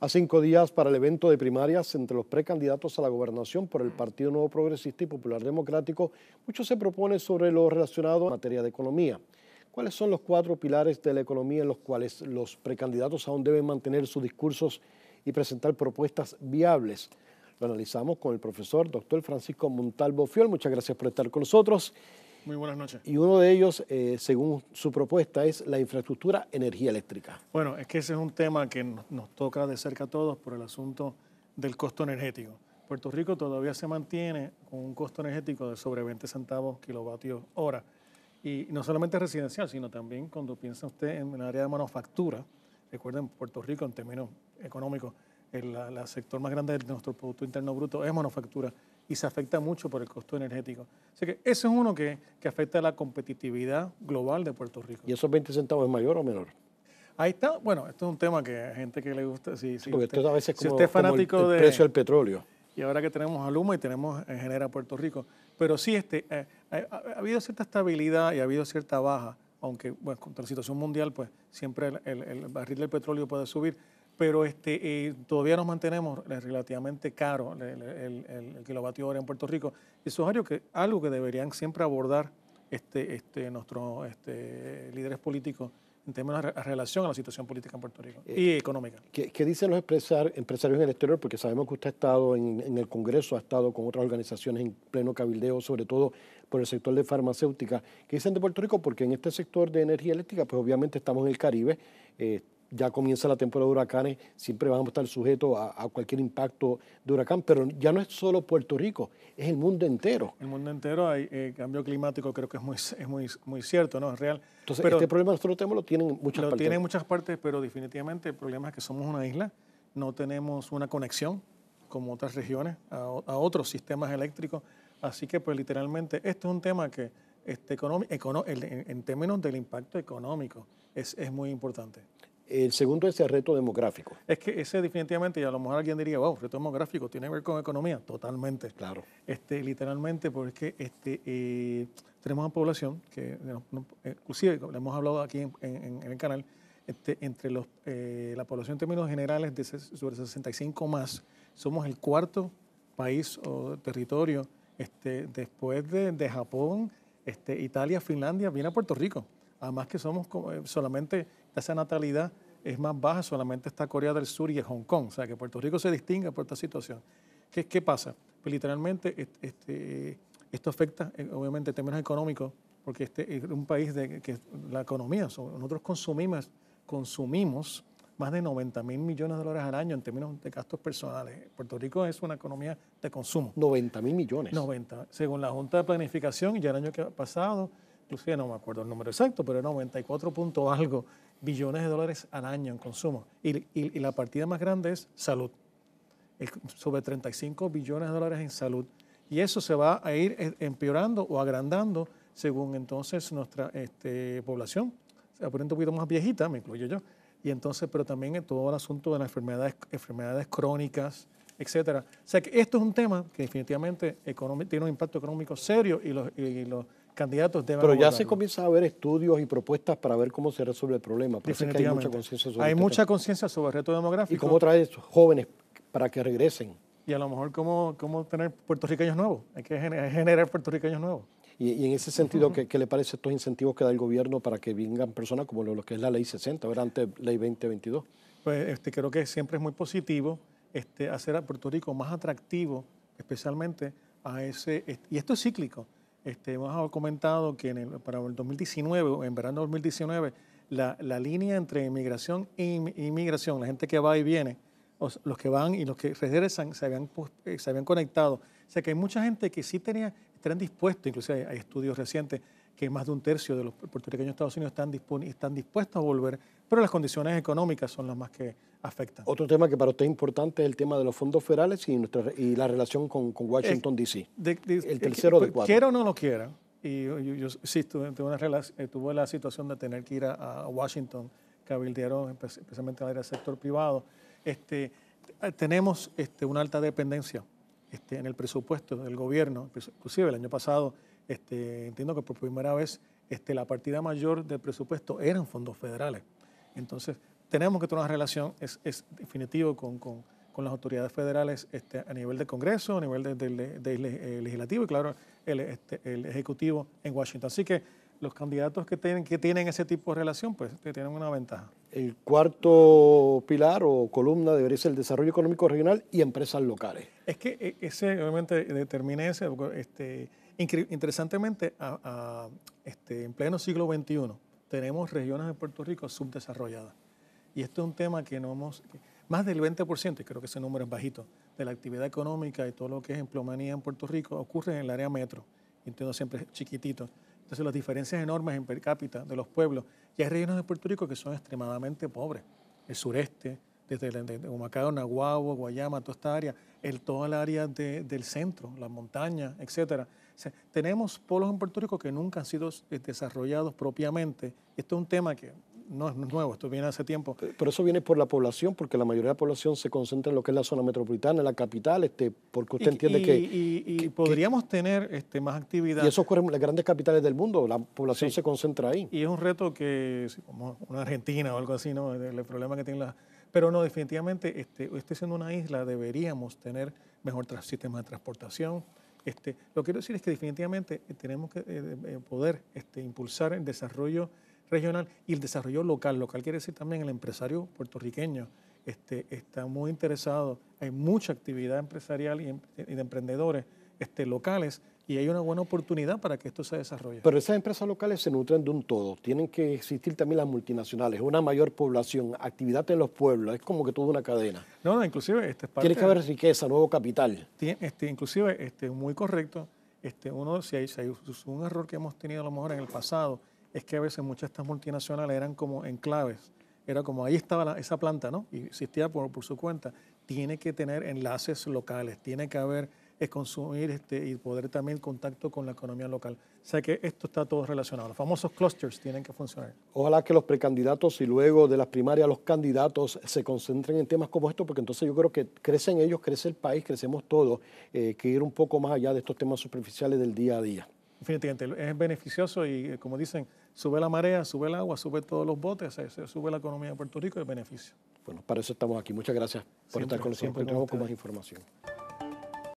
A cinco días para el evento de primarias entre los precandidatos a la gobernación por el Partido Nuevo Progresista y Popular Democrático, mucho se propone sobre lo relacionado a materia de economía. ¿Cuáles son los cuatro pilares de la economía en los cuales los precandidatos aún deben mantener sus discursos y presentar propuestas viables? Lo analizamos con el profesor doctor Francisco Montalvo Fiol. Muchas gracias por estar con nosotros. Muy buenas noches. Y uno de ellos, eh, según su propuesta, es la infraestructura energía eléctrica. Bueno, es que ese es un tema que nos, toca de cerca a todos por el asunto del costo energético. Puerto Rico todavía se mantiene con un costo energético de sobre 20 centavos kilovatios hora. Y no solamente residencial, sino también cuando piensa usted en el área de manufactura. Recuerden, Puerto Rico, en términos económicos, el, sector más grande de nuestro Producto Interno Bruto es manufactura y se afecta mucho por el costo energético. Así que ese es uno que, que afecta a la competitividad global de Puerto Rico. ¿Y esos 20 centavos es mayor o menor? Ahí está, bueno, esto es un tema que a gente que le gusta, si, Porque usted, esto a veces es fanático como el, precio del petróleo. Y ahora que tenemos a y tenemos en eh, Genera Puerto Rico. Pero sí, este, eh, eh, ha, habido cierta estabilidad y ha habido cierta baja, aunque bueno, contra la situación mundial, pues siempre el, el barril del petróleo puede subir pero este, eh, todavía nos mantenemos relativamente caro el, kilovatio hora en Puerto Rico. Eso es algo que, algo que deberían siempre abordar este, este, nuestros este, líderes políticos en términos de relación a la situación política en Puerto Rico eh, y económica. ¿Qué, dicen los empresarios en el exterior? Porque sabemos que usted ha estado en, el Congreso, ha estado con otras organizaciones en pleno cabildeo, sobre todo por el sector de farmacéutica. ¿Qué dicen de Puerto Rico? Porque en este sector de energía eléctrica, pues obviamente estamos en el Caribe. Eh, ya comienza la temporada de huracanes, siempre vamos a estar sujetos a, cualquier impacto de huracán, pero ya no es solo Puerto Rico, es el mundo entero. El mundo entero, hay eh, cambio climático, creo que es muy, es muy, muy cierto, ¿no? Es real. Entonces, pero este problema nosotros tenemos, lo tienen muchas partes. Lo tienen muchas partes, pero definitivamente el problema es que somos una isla, no tenemos una conexión como otras regiones a, otros sistemas eléctricos, así que pues literalmente este es un tema que este, económico en, en, términos del impacto económico es, es muy importante. El segundo es el reto demográfico. Es que ese definitivamente, y a lo mejor alguien diría, wow, reto demográfico, ¿tiene que ver con economía? Totalmente. Claro. Este, literalmente, porque este, eh, tenemos una población que, eh, inclusive, le hemos hablado aquí en, el canal, este, entre los, eh, la población en términos generales de sobre 65 más, somos el cuarto país o territorio este, después de, Japón, este, Italia, Finlandia, viene a Puerto Rico. Además que somos eh, solamente, esa natalidad es más baja, solamente está Corea del Sur y es Hong Kong. O sea, que Puerto Rico se distingue por esta situación. ¿Qué, qué pasa? Pues literalmente este, esto afecta, eh, obviamente, en términos económicos, porque este es un país de que la economía, nosotros consumimos, consumimos más de 90 mil millones de dólares al año en términos de gastos personales. Puerto Rico es una economía de consumo. 90 mil millones. 90. Según la Junta de Planificación, ya el año pasado inclusive no me acuerdo el número exacto, pero era 94 punto algo billones de dólares al año en consumo. Y, la partida más grande es salud, sobre 35 billones de dólares en salud. Y eso se va a ir eh, empeorando o agrandando según entonces nuestra este, población, se va poniendo un poquito más viejita, me incluyo yo. Y entonces, pero también en todo el asunto de las enfermedades, enfermedades crónicas, etcétera. O sea que esto es un tema que definitivamente tiene un impacto económico serio y los, y los candidatos deben Pero ya se comienza a ver estudios y propuestas para ver cómo se resuelve el problema. hay mucha este conciencia sobre el reto demográfico. ¿Y cómo traer jóvenes para que regresen? Y a lo mejor cómo, cómo tener puertorriqueños nuevos. Hay que generar puertorriqueños nuevos. Y, en ese sentido, ¿qué, ¿qué, le parece estos incentivos que da el gobierno para que vengan personas como lo, que es la ley 60, ahora antes ley 2022? Pues este, creo que siempre es muy positivo este, hacer a Puerto Rico más atractivo, especialmente a ese... Este, y esto es cíclico. Este, hemos comentado que para el 2019, en verano 2019, la, línea entre inmigración e inmigración, la gente que va y viene, los que van y los que regresan, eh, se habían, conectado. O sea que hay mucha gente que sí tenía, están dispuestos, incluso hay, estudios recientes que más de un tercio de los puertorriqueños de Estados Unidos están, están dispuestos a volver, pero las condiciones económicas son las más que, afecta. Otro tema que para usted es importante es el tema de los fondos federales y, nuestra, y la relación con, Washington, D.C. El tercero de, pues, cuatro. Quiera o no lo quiera, y yo, sí, eh, tuve, la situación de tener que ir a, Washington, Washington, cabildearon especialmente al sector privado. Este, eh, tenemos este, una alta dependencia este, en el presupuesto del gobierno, pues, inclusive el año pasado, este, entiendo que por primera vez este, la partida mayor del presupuesto eran fondos federales. Entonces, tenemos que tener una relación, es, definitivo, con, las autoridades federales este, a nivel del Congreso, a nivel del eh, legislativo y, claro, este, el, Ejecutivo en Washington. Así que los candidatos que tienen, que tienen ese tipo de relación, pues tienen una ventaja. El cuarto pilar o columna debería ser el desarrollo económico regional y empresas locales. Es que eh, ese, obviamente, determina ese. Este, interesantemente, este, en pleno siglo XXI, tenemos regiones de Puerto Rico subdesarrolladas. Y esto es un tema que no hemos, más del 20%, creo que ese número es bajito, de la actividad económica y todo lo que es empleomanía en Puerto Rico ocurre en el área metro, entiendo siempre chiquitito. Entonces las diferencias enormes en per cápita de los pueblos, y hay regiones de Puerto Rico que son extremadamente pobres, el sureste, desde Humacao, Nahuabo, Guayama, toda esta área, el, toda el área del centro, las montañas, etc. tenemos polos en Puerto Rico que nunca han sido eh, desarrollados propiamente. Esto es un tema que no es nuevo, esto viene hace tiempo. Eh, pero eso viene por la población, porque la mayoría de la población se concentra en lo que es la zona metropolitana, en la capital, este, porque usted entiende que, y, podríamos tener este, más actividad. Y eso ocurre en las grandes capitales del mundo, la población se concentra ahí. Y es un reto que, como una Argentina o algo así, ¿no? el, problema que tiene la... Pero no, definitivamente, este, este siendo una isla, deberíamos tener mejor sistema de transportación, este, lo que quiero decir es que definitivamente eh, tenemos que eh, poder este, impulsar el desarrollo regional y el desarrollo local. Local quiere decir también el empresario puertorriqueño. Este, está muy interesado, hay mucha actividad empresarial em, y, de emprendedores este, locales y hay una buena oportunidad para que esto se desarrolle. Pero esas empresas locales se nutren de un todo, tienen que existir también las multinacionales, una mayor población, actividad en los pueblos, es como que toda una cadena. No, no, inclusive... Este, es tiene que haber riqueza, nuevo capital. Este, inclusive, este, muy correcto, este, uno, si hay, si hay un error que hemos tenido a lo mejor en el pasado es que a veces muchas de estas multinacionales eran como enclaves. Era como ahí estaba esa planta, ¿no? Y existía por, su cuenta. Tiene que tener enlaces locales, tiene que haber, es consumir este, y poder también contacto con la economía local. O sea que esto está todo relacionado. Los famosos clusters tienen que funcionar. Ojalá que los precandidatos y luego de las primarias los candidatos se concentren en temas como estos, porque entonces yo creo que crecen ellos, crece el país, crecemos todos, eh, que ir un poco más allá de estos temas superficiales del día a día. Definitivamente, es beneficioso y eh, como dicen, sube la marea, sube el agua, sube todos los botes, sube la economía de Puerto Rico y es beneficio. Bueno, para eso estamos aquí. Muchas gracias por estar con nosotros. con más información.